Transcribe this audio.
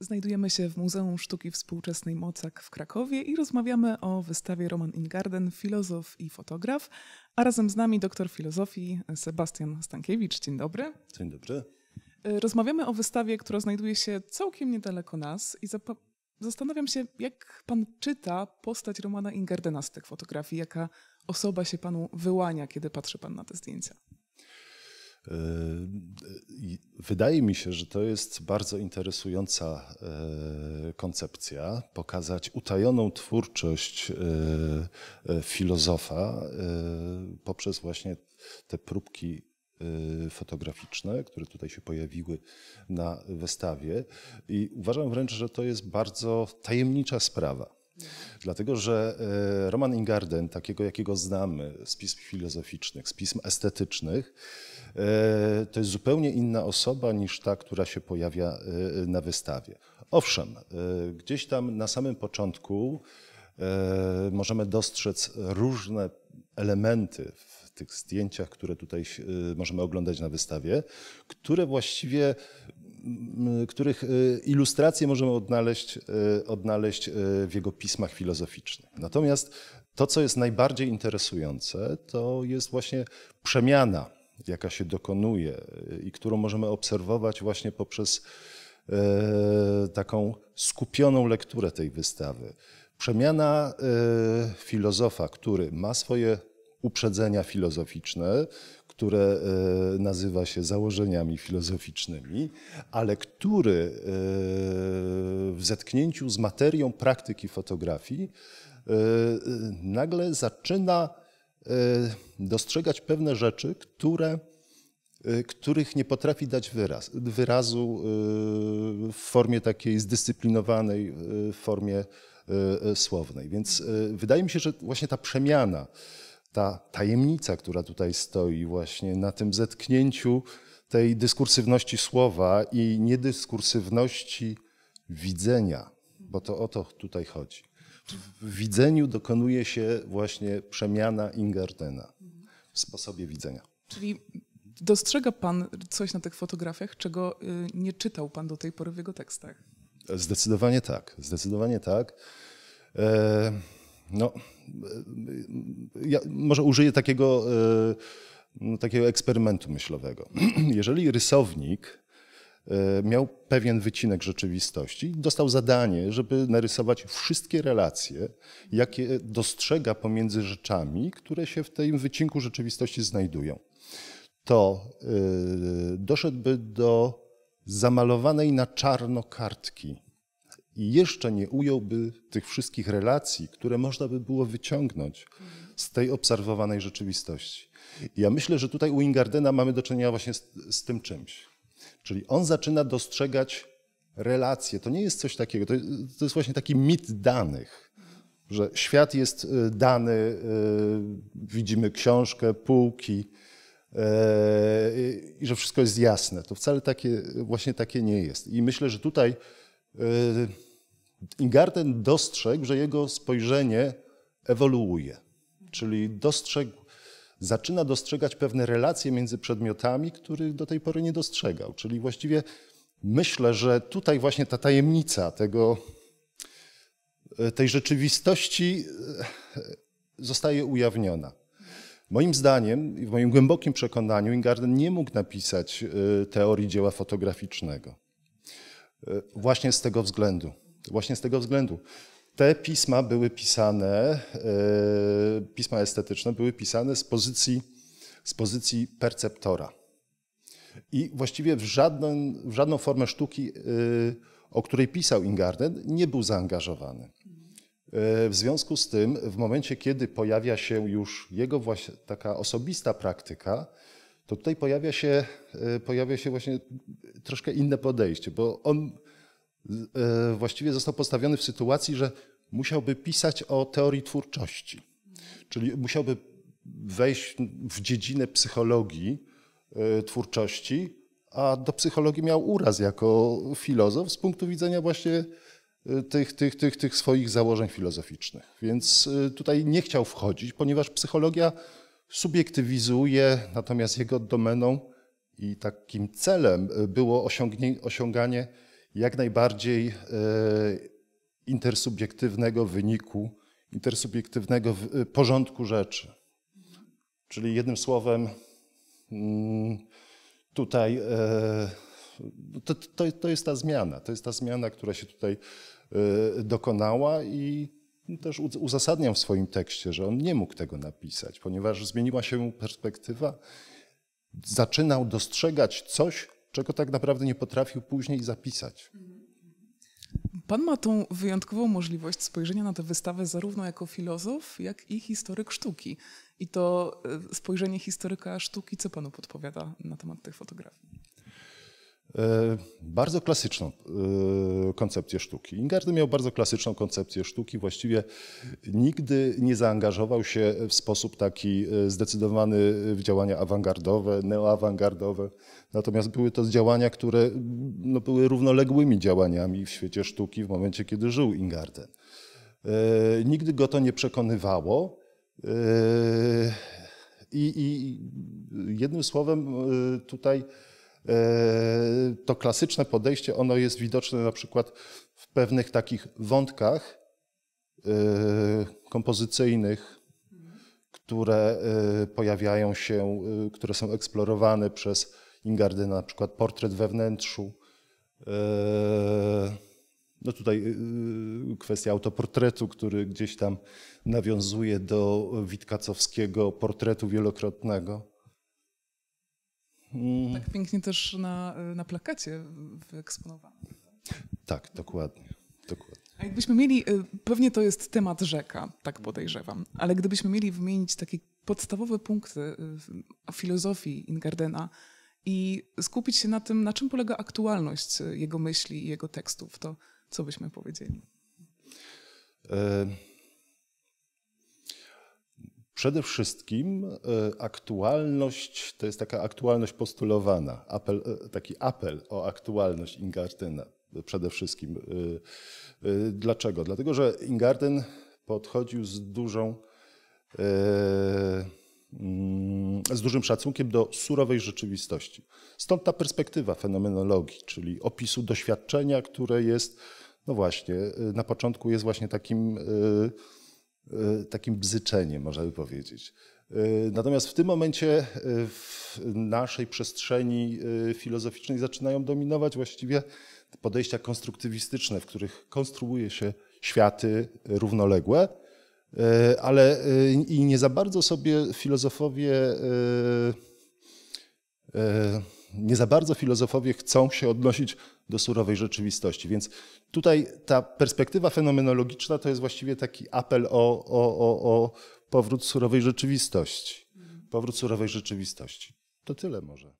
Znajdujemy się w Muzeum Sztuki Współczesnej Mocak w Krakowie i rozmawiamy o wystawie Roman Ingarden, filozof i fotograf, a razem z nami doktor filozofii Sebastian Stankiewicz. Dzień dobry. Dzień dobry. Y, rozmawiamy o wystawie, która znajduje się całkiem niedaleko nas i zastanawiam się, jak pan czyta postać Romana Ingardena z tych fotografii, jaka osoba się panu wyłania, kiedy patrzy pan na te zdjęcia. E, wydaje mi się, że to jest bardzo interesująca e, koncepcja pokazać utajoną twórczość e, filozofa poprzez właśnie te próbki Y, fotograficzne, które tutaj się pojawiły na wystawie. I uważam wręcz, że to jest bardzo tajemnicza sprawa. Dlatego, że y, Roman Ingarden, takiego jakiego znamy z pism filozoficznych, z pism estetycznych, y, to jest zupełnie inna osoba niż ta, która się pojawia na wystawie. Owszem, gdzieś tam na samym początku możemy dostrzec różne elementy w tych zdjęciach, które tutaj y, możemy oglądać na wystawie, które właściwie których y, ilustracje możemy odnaleźć, y, odnaleźć w jego pismach filozoficznych. Natomiast to, co jest najbardziej interesujące, to jest właśnie przemiana, jaka się dokonuje i którą możemy obserwować właśnie poprzez e, taką skupioną lekturę tej wystawy. Przemiana e, filozofa, który ma swoje uprzedzenia filozoficzne, które e, nazywa się założeniami filozoficznymi, ale który e, w zetknięciu z materią praktyki fotografii e, nagle zaczyna dostrzegać pewne rzeczy, które, których nie potrafi dać wyraz, wyrazu w formie takiej zdyscyplinowanej, w formie słownej. Więc wydaje mi się, że właśnie ta przemiana, ta tajemnica, która tutaj stoi, właśnie na tym zetknięciu tej dyskursywności słowa i niedyskursywności widzenia, bo to o to tutaj chodzi. W widzeniu dokonuje się właśnie przemiana Ingartena w sposobie widzenia. Czyli dostrzega Pan coś na tych fotografiach, czego y, nie czytał Pan do tej pory w jego tekstach? Zdecydowanie tak, zdecydowanie tak. E, no, e, e, ja może użyję takiego, e, no, takiego eksperymentu myślowego. Jeżeli rysownik miał pewien wycinek rzeczywistości, dostał zadanie, żeby narysować wszystkie relacje, jakie dostrzega pomiędzy rzeczami, które się w tym wycinku rzeczywistości znajdują, to doszedłby do zamalowanej na czarno kartki i jeszcze nie ująłby tych wszystkich relacji, które można by było wyciągnąć z tej obserwowanej rzeczywistości. ja myślę, że tutaj u Ingardena mamy do czynienia właśnie z, z tym czymś. Czyli on zaczyna dostrzegać relacje. To nie jest coś takiego, to, to jest właśnie taki mit danych że świat jest e, dany, e, widzimy książkę, półki e, i że wszystko jest jasne. To wcale takie, właśnie takie nie jest. I myślę, że tutaj Y, Ingarten dostrzegł, że jego spojrzenie ewoluuje, czyli dostrzegł, zaczyna dostrzegać pewne relacje między przedmiotami, których do tej pory nie dostrzegał. Czyli właściwie myślę, że tutaj właśnie ta tajemnica tego, y, tej rzeczywistości y, zostaje ujawniona. Moim zdaniem i w moim głębokim przekonaniu Ingarden nie mógł napisać teorii dzieła fotograficznego. E, właśnie z tego względu. Właśnie z tego względu. Te pisma były pisane, e, pisma estetyczne były pisane z pozycji, z pozycji perceptora. I właściwie w, żadną, w żadną formę sztuki, e, o której pisał Ingarden, nie był zaangażowany. W związku z tym, w momencie, kiedy pojawia się już jego taka osobista praktyka, to tutaj pojawia się, e, pojawia się właśnie troszkę inne podejście, bo on e, właściwie został postawiony w sytuacji, że musiałby pisać o teorii twórczości, czyli musiałby wejść w dziedzinę psychologii e, twórczości, a do psychologii miał uraz jako filozof z punktu widzenia właśnie tych, tych, tych, tych swoich założeń filozoficznych. Więc tutaj nie chciał wchodzić, ponieważ psychologia subiektywizuje, natomiast jego domeną i takim celem e, było osiąganie jak najbardziej e, intersubiektywnego wyniku, intersubiektywnego e, porządku rzeczy. Czyli jednym słowem, mm, tutaj to, to, to jest ta zmiana, to jest ta zmiana, która się tutaj dokonała i też uzasadniam w swoim tekście, że on nie mógł tego napisać, ponieważ zmieniła się mu perspektywa. Zaczynał dostrzegać coś, czego tak naprawdę nie potrafił później zapisać. Pan ma tą wyjątkową możliwość spojrzenia na tę wystawę zarówno jako filozof, jak i historyk sztuki. I to e, spojrzenie historyka sztuki, co panu podpowiada na temat tych fotografii? E, bardzo klasyczną e, koncepcję sztuki. Ingardy miał bardzo klasyczną koncepcję sztuki, właściwie nigdy nie zaangażował się w sposób taki e, zdecydowany w działania awangardowe, neoawangardowe. Natomiast były to działania, które no, były równoległymi działaniami w świecie sztuki w momencie, kiedy żył Ingarden. Nigdy go to nie przekonywało. I, i jednym słowem tutaj E, to klasyczne podejście, ono jest widoczne na przykład w pewnych takich wątkach e, kompozycyjnych, które e, pojawiają się, które są eksplorowane przez Ingardyna, na przykład portret we No tutaj kwestia autoportretu, który gdzieś tam nawiązuje do witkacowskiego portretu wielokrotnego. Tak pięknie też na, na plakacie wyeksponowane. Tak, dokładnie. dokładnie. A jakbyśmy mieli, y, pewnie to jest temat rzeka, tak podejrzewam, ale gdybyśmy mieli wymienić takie podstawowe punkty y, filozofii Ingardena i skupić się na tym, na czym polega aktualność y, jego myśli i jego tekstów, to co byśmy powiedzieli? Y Przede wszystkim e, aktualność, to jest taka aktualność postulowana, apel, e, taki apel o aktualność Ingartena e, przede wszystkim. Dlaczego? Dlatego, że Ingarden podchodził z dużą mm, z dużym szacunkiem do surowej rzeczywistości. Stąd ta perspektywa fenomenologii, czyli opisu doświadczenia, które jest, no właśnie, na początku jest właśnie takim Y, takim bzyczeniem, można by powiedzieć. Y, natomiast w tym momencie y, w naszej przestrzeni filozoficznej zaczynają dominować właściwie podejścia konstruktywistyczne, w których konstruuje się światy równoległe, ale i nie za bardzo sobie filozofowie nie za bardzo filozofowie chcą się odnosić do surowej rzeczywistości. Więc tutaj ta perspektywa fenomenologiczna to jest właściwie taki apel o, o, o, o powrót surowej rzeczywistości. Powrót surowej rzeczywistości. To tyle może.